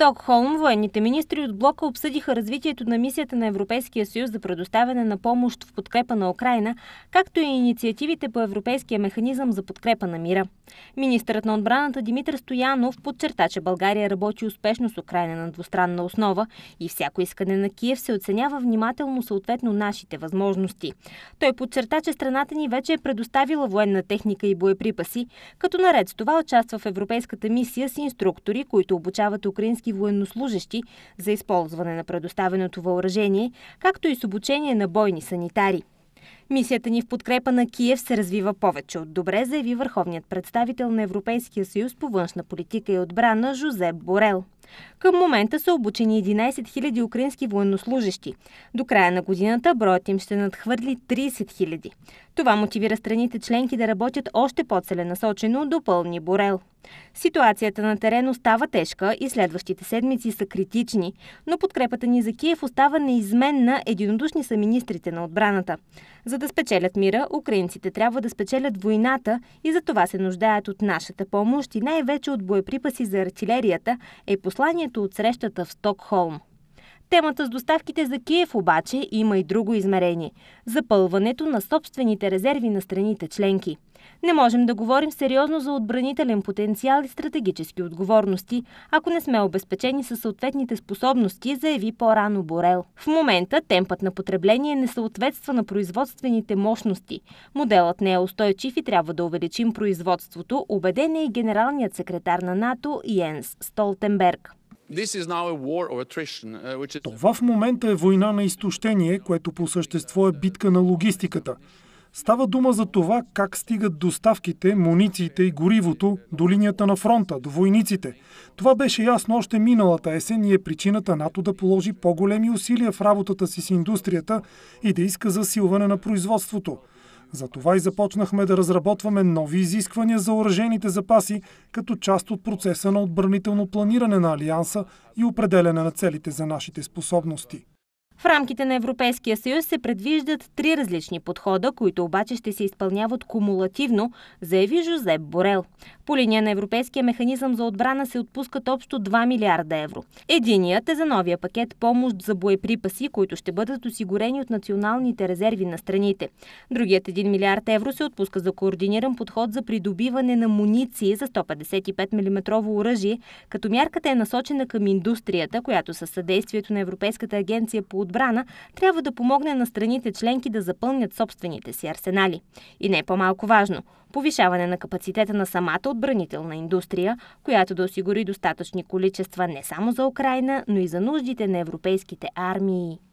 Стокхолм военните министри от блока обсъдиха развитието на мисията на Европейския съюз за предоставяне на помощ в подкрепа на Украина, както и инициативите по Европейския механизъм за подкрепа на мира. Министърът на отбраната Димитър Стоянов подчерта, че България работи успешно с Украина на двустранна основа и всяко искане на Киев се оценява внимателно съответно нашите възможности. Той подчерта, че страната ни вече е предоставила военна техника и боеприпаси, като наред с това участва в Европейската мисия с инструктори, които обучават украински български военнослужащи за използване на предоставеното въоръжение, както и с обучение на бойни санитари. Мисията ни в подкрепа на Киев се развива повече от добре, заяви върховният представител на Европейския съюз по външна политика и отбрана Жозеп Борел. Към момента са обучени 11 000 украински военнослужащи. До края на годината броят им ще надхвърли 30 000. Това мотивира страните членки да работят още по-целенасочено, допълни Борел. Ситуацията на терен остава тежка и следващите седмици са критични, но подкрепата ни за Киев остава неизменна, единодушни са министрите на отбраната. За да спечелят мира, украинците трябва да спечелят войната и за това се нуждаят от нашата помощ и най-вече от боеприпаси за артилерията, е посланието посланието от срещата в Стокхолм. Темата с доставките за Киев обаче има и друго измерение – запълването на собствените резерви на страните членки – не можем да говорим сериозно за отбранителен потенциал и стратегически отговорности, ако не сме обезпечени със съответните способности, заяви по-рано Борел. В момента темпът на потребление не съответства на производствените мощности. Моделът не е устойчив и трябва да увеличим производството, убеден е и генералният секретар на НАТО Йенс Столтенберг. Uh, Това в момента е война на изтощение, което по същество е битка на логистиката. Става дума за това как стигат доставките, мунициите и горивото до линията на фронта, до войниците. Това беше ясно още миналата есен и е причината НАТО да положи по-големи усилия в работата си с индустрията и да иска засилване на производството. Затова и започнахме да разработваме нови изисквания за оръжените запаси като част от процеса на отбранително планиране на Алианса и определяне на целите за нашите способности. В рамките на Европейския съюз се предвиждат три различни подхода, които обаче ще се изпълняват кумулативно, заяви Жозеп Борел. По линия на Европейския механизъм за отбрана се отпускат общо 2 милиарда евро. Единият е за новия пакет помощ за боеприпаси, които ще бъдат осигурени от националните резерви на страните. Другият 1 милиард евро се отпуска за координиран подход за придобиване на муниции за 155 мм оръжие, като мярката е насочена към индустрията, която със съдействието на Европейската агенция по отбрана трябва да помогне на страните членки да запълнят собствените си арсенали. И не е по-малко важно – повишаване на капацитета на самата отбранителна индустрия, която да осигури достатъчни количества не само за Украина, но и за нуждите на европейските армии.